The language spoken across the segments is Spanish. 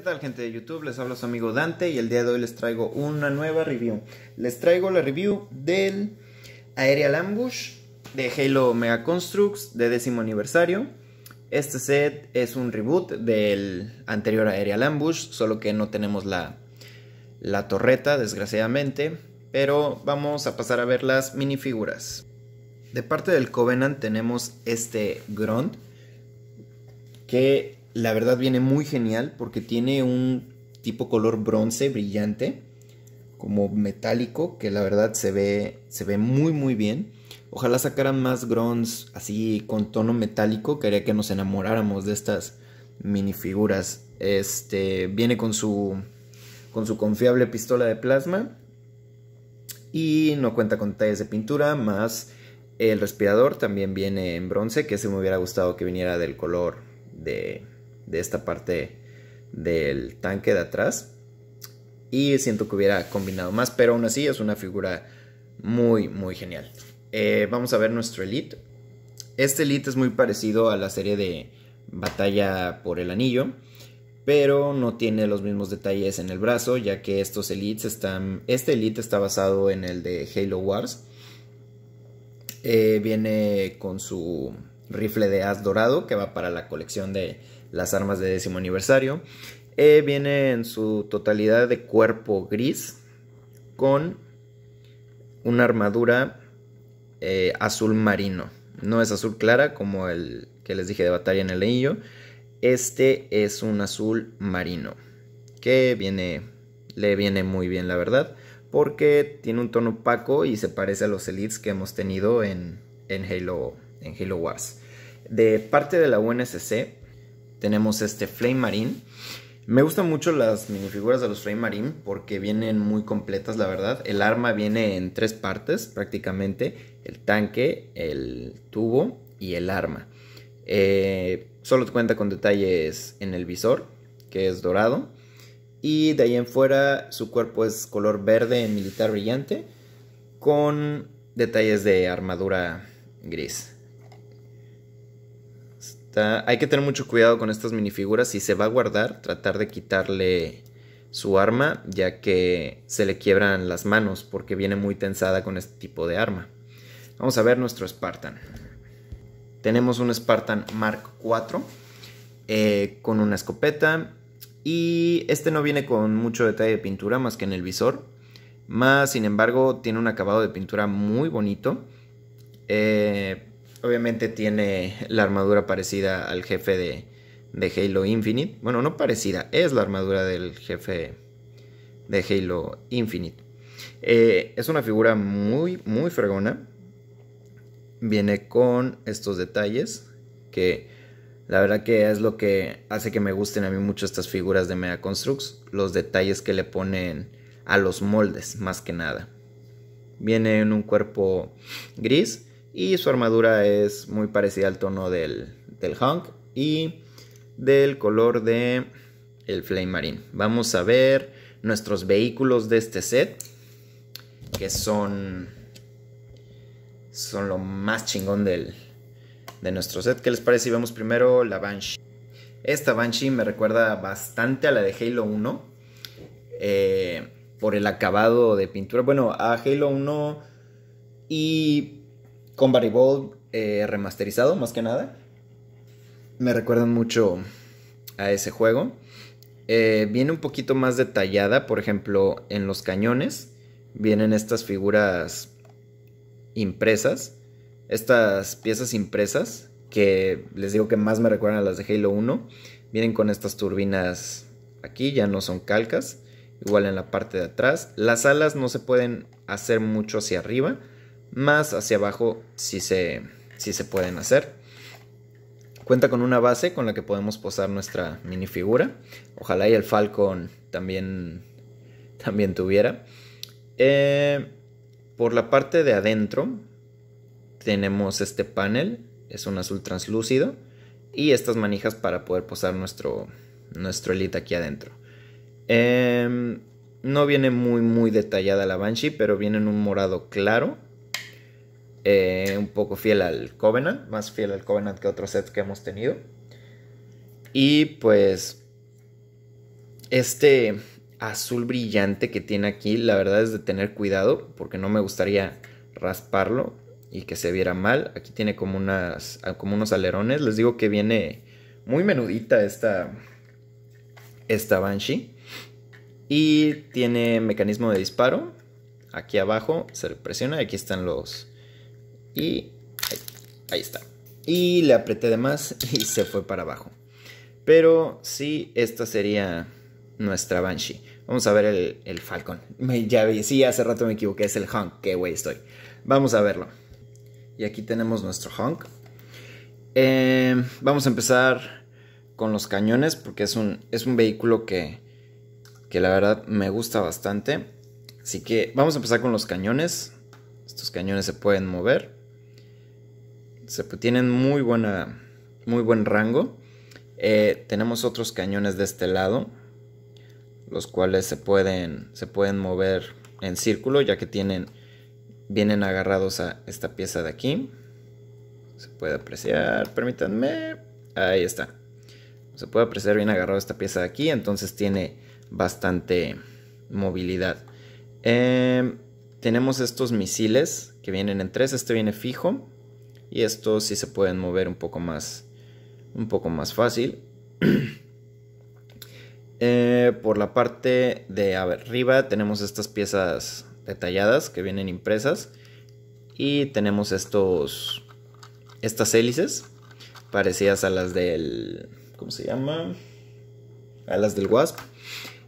¿Qué tal gente de YouTube? Les habla su amigo Dante y el día de hoy les traigo una nueva review. Les traigo la review del Aerial Ambush de Halo Mega Constructs de décimo aniversario. Este set es un reboot del anterior Aerial Ambush, solo que no tenemos la, la torreta desgraciadamente. Pero vamos a pasar a ver las minifiguras. De parte del Covenant tenemos este Grunt, que la verdad viene muy genial porque tiene un tipo color bronce brillante, como metálico, que la verdad se ve, se ve muy muy bien. Ojalá sacaran más grons así con tono metálico, Quería que nos enamoráramos de estas minifiguras. Este viene con su con su confiable pistola de plasma y no cuenta con detalles de pintura, más el respirador también viene en bronce, que se me hubiera gustado que viniera del color de de esta parte del tanque de atrás. Y siento que hubiera combinado más, pero aún así es una figura muy, muy genial. Eh, vamos a ver nuestro Elite. Este Elite es muy parecido a la serie de Batalla por el Anillo, pero no tiene los mismos detalles en el brazo, ya que estos Elites están... Este Elite está basado en el de Halo Wars. Eh, viene con su rifle de as dorado que va para la colección de las armas de décimo aniversario. Eh, viene en su totalidad de cuerpo gris con una armadura eh, azul marino. No es azul clara como el que les dije de batalla en el leillo. Este es un azul marino que viene, le viene muy bien la verdad porque tiene un tono opaco y se parece a los elites que hemos tenido en, en, Halo, en Halo Wars. De parte de la UNSC tenemos este Flame Marine. Me gustan mucho las minifiguras de los Flame Marine porque vienen muy completas, la verdad. El arma viene en tres partes prácticamente. El tanque, el tubo y el arma. Eh, solo cuenta con detalles en el visor, que es dorado. Y de ahí en fuera su cuerpo es color verde militar brillante con detalles de armadura gris hay que tener mucho cuidado con estas minifiguras. Si se va a guardar, tratar de quitarle su arma, ya que se le quiebran las manos porque viene muy tensada con este tipo de arma. Vamos a ver nuestro Spartan. Tenemos un Spartan Mark IV eh, con una escopeta y este no viene con mucho detalle de pintura más que en el visor. Más sin embargo tiene un acabado de pintura muy bonito. Eh, Obviamente tiene la armadura parecida al jefe de, de Halo Infinite. Bueno, no parecida, es la armadura del jefe de Halo Infinite. Eh, es una figura muy, muy fregona. Viene con estos detalles que la verdad que es lo que hace que me gusten a mí mucho estas figuras de Mega Constructs. Los detalles que le ponen a los moldes, más que nada. Viene en un cuerpo gris y su armadura es muy parecida al tono del, del Hunk y del color de el Flame Marine. Vamos a ver nuestros vehículos de este set, que son, son lo más chingón del, de nuestro set. ¿Qué les parece y vemos primero la Banshee? Esta Banshee me recuerda bastante a la de Halo 1, eh, por el acabado de pintura. Bueno, a Halo 1 y Combat Evolve eh, remasterizado, más que nada. Me recuerdan mucho a ese juego. Eh, viene un poquito más detallada, por ejemplo, en los cañones vienen estas figuras impresas, estas piezas impresas, que les digo que más me recuerdan a las de Halo 1, vienen con estas turbinas aquí, ya no son calcas, igual en la parte de atrás. Las alas no se pueden hacer mucho hacia arriba, más hacia abajo si se, si se pueden hacer. Cuenta con una base con la que podemos posar nuestra minifigura. Ojalá y el Falcon también, también tuviera. Eh, por la parte de adentro tenemos este panel, es un azul translúcido, y estas manijas para poder posar nuestro, nuestro elite aquí adentro. Em, no viene muy muy detallada la Banshee, pero viene en un morado claro eh, un poco fiel al Covenant, más fiel al Covenant que otros sets que hemos tenido. Y pues este azul brillante que tiene aquí, la verdad es de tener cuidado porque no me gustaría rasparlo y que se viera mal. Aquí tiene como, unas, como unos alerones. Les digo que viene muy menudita esta, esta Banshee. Y tiene mecanismo de disparo. Aquí abajo se presiona y aquí están los, y ahí, está. Y le apreté de más y se fue para abajo. Pero sí, esta sería nuestra Banshee. Vamos a ver el, el Falcon. ya sí, hace rato me equivoqué, es el Hunk. Qué güey estoy. Vamos a verlo. Y aquí tenemos nuestro Hunk. Em, vamos a empezar con los cañones porque es un, es un vehículo que, que la verdad me gusta bastante. Así que vamos a empezar con los cañones. Estos cañones se pueden mover tienen muy, buena, muy buen rango. Eh, tenemos otros cañones de este lado, los cuales se pueden, se pueden mover en círculo, ya que tienen, vienen agarrados a esta pieza de aquí. Se puede apreciar, permítanme. Ahí está. Se puede apreciar bien agarrado esta pieza de aquí, entonces tiene bastante movilidad. Eh, tenemos estos misiles que vienen en tres. Este viene fijo y estos sí se pueden mover un poco más, un poco más fácil. Eh, por la parte de arriba tenemos estas piezas detalladas que vienen impresas y tenemos estos estas hélices parecidas a las del ¿cómo se llama? a las del Wasp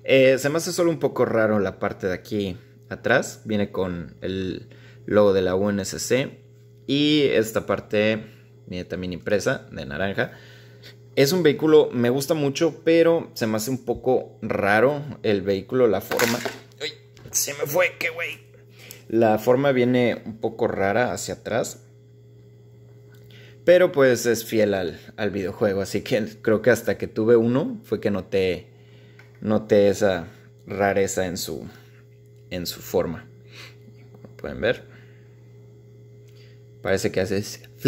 eh, se me hace solo un poco raro la parte de aquí atrás viene con el logo de la UNSC y esta parte viene también impresa de naranja. Es un vehículo, me gusta mucho, pero se me hace un poco raro el vehículo, la forma. Se me fue, qué güey. La forma viene un poco rara hacia atrás. Pero pues es fiel al, al, videojuego, así que creo que hasta que tuve uno fue que noté, noté esa rareza en su, en su forma. Como pueden ver. Parece que haces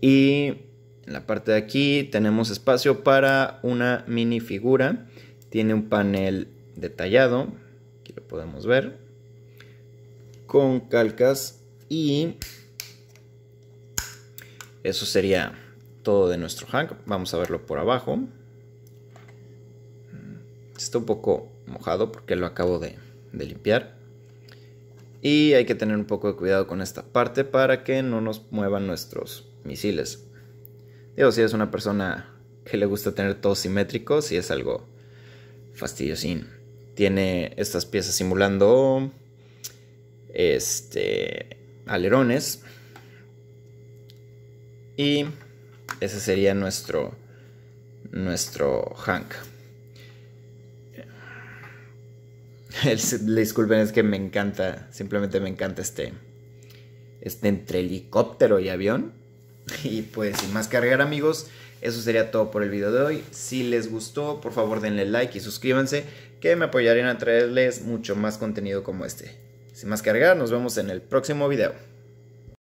y en la parte de aquí tenemos espacio para una mini figura Tiene un panel detallado, aquí lo podemos ver, con calcas y eso sería todo de nuestro hang. Vamos a verlo por abajo. Está un poco mojado porque lo acabo de limpiar. Y hay que tener un poco de cuidado con esta parte para que no nos muevan nuestros misiles. Digo, si es una persona que le gusta tener todo simétrico, si es algo fastidiosín. Tiene estas piezas simulando este alerones. Y ese sería nuestro nuestro Hank. Disculpen, es que me encanta, simplemente me encanta este, este entre helicóptero y avión. Y pues sin más cargar amigos, eso sería todo por el video de hoy. Si les gustó, por favor denle like y suscríbanse, que me apoyarían a traerles mucho más contenido como este. Sin más cargar, nos vemos en el próximo video.